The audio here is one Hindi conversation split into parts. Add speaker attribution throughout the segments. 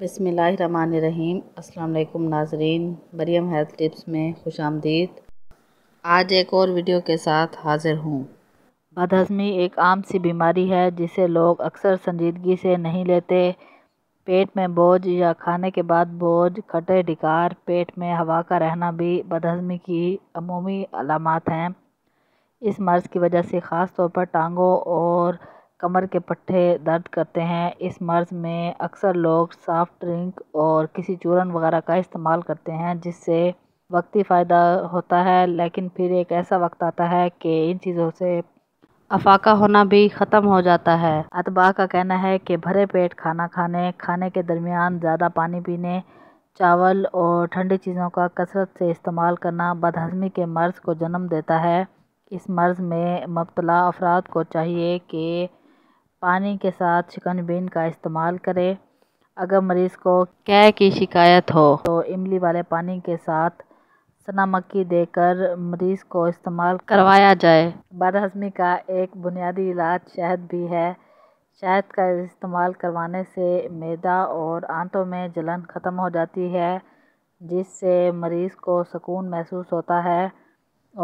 Speaker 1: बसमीम अल्लाम नाजरीन मरियम हेल्थ टिप्स में खुश आमदीद आज एक और वीडियो के साथ हाज़िर हूँ बदहज़मी एक आम सी बीमारी है जिसे लोग अक्सर संजीदगी से नहीं लेते पेट में बोझ या खाने के बाद बोझ खटे डिकार पेट में हवा का रहना भी बदहज़मी की अमूमी अलामत हैं इस मर्ज़ की वजह से ख़ास तौर पर टांगों और कमर के पट्टे दर्द करते हैं इस मर्ज़ में अक्सर लोग सॉफ़्ट ड्रिंक और किसी चूरन वगैरह का इस्तेमाल करते हैं जिससे वक्ती फ़ायदा होता है लेकिन फिर एक ऐसा वक्त आता है कि इन चीज़ों से अफाका होना भी ख़त्म हो जाता है अतबा का कहना है कि भरे पेट खाना खाने खाने के दरमियान ज़्यादा पानी पीने चावल और ठंडी चीज़ों का कसरत से इस्तेमाल करना बदहजमी के मर्ज़ को जन्म देता है इस मर्ज़ में मुबतला अफराद को चाहिए कि पानी के साथ चिकन बिन का इस्तेमाल करें अगर मरीज़ को कै की शिकायत हो तो इमली वाले पानी के साथ सना मक्की देकर मरीज़ को इस्तेमाल करवाया जाए बदहजमी का एक बुनियादी इलाज शहद भी है शहद का इस्तेमाल करवाने से मैदा और आंतों में जलन ख़त्म हो जाती है जिससे मरीज़ को सुकून महसूस होता है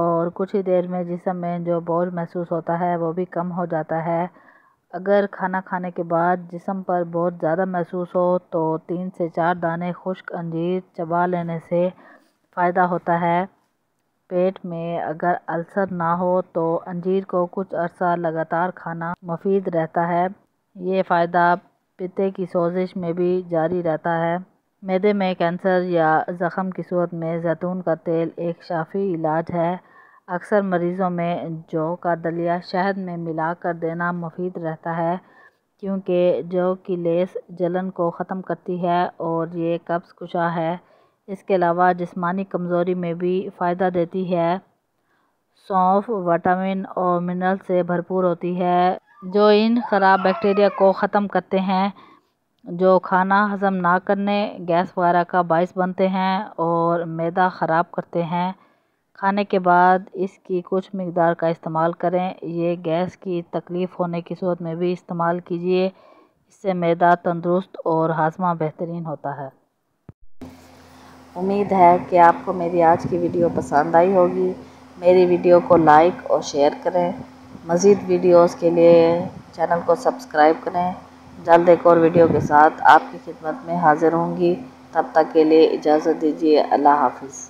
Speaker 1: और कुछ ही देर में जिसम में जो बोझ महसूस होता है वो भी कम हो जाता है अगर खाना खाने के बाद जिसम पर बहुत ज़्यादा महसूस हो तो तीन से चार दाने खुश्क अंजीर चबा लेने से फ़ायदा होता है पेट में अगर अल्सर ना हो तो अंजीर को कुछ अरसा लगातार खाना मुफीद रहता है ये फ़ायदा पिते की सोजिश में भी जारी रहता है मैदे में कैंसर या ज़ख़म की सूरत में जैतून का तेल एक शाफी इलाज है अक्सर मरीज़ों में जौ का दलिया शहद में मिला कर देना मुफीद रहता है क्योंकि जौ की लेस जलन को ख़त्म करती है और ये कब्ज़ कुशा है इसके अलावा जिस्मानी कमज़ोरी में भी फ़ायदा देती है सौंफ विटामिन और मिनरल से भरपूर होती है जो इन ख़राब बैक्टीरिया को ख़त्म करते हैं जो खाना हज़म ना करने गैस वगैरह का बायस बनते हैं और मैदा ख़राब करते हैं खाने के बाद इसकी कुछ मकदार का इस्तेमाल करें ये गैस की तकलीफ़ होने की सूरत में भी इस्तेमाल कीजिए इससे मैदा तंदुरुस्त और हाजमा बेहतरीन होता है उम्मीद है कि आपको मेरी आज की वीडियो पसंद आई होगी मेरी वीडियो को लाइक और शेयर करें मज़ीद वीडियोस के लिए चैनल को सब्सक्राइब करें जल्द एक और वीडियो के साथ आपकी खिदमत में हाज़िर होंगी तब तक के लिए इजाज़त दीजिए अल्लाह हाफिज़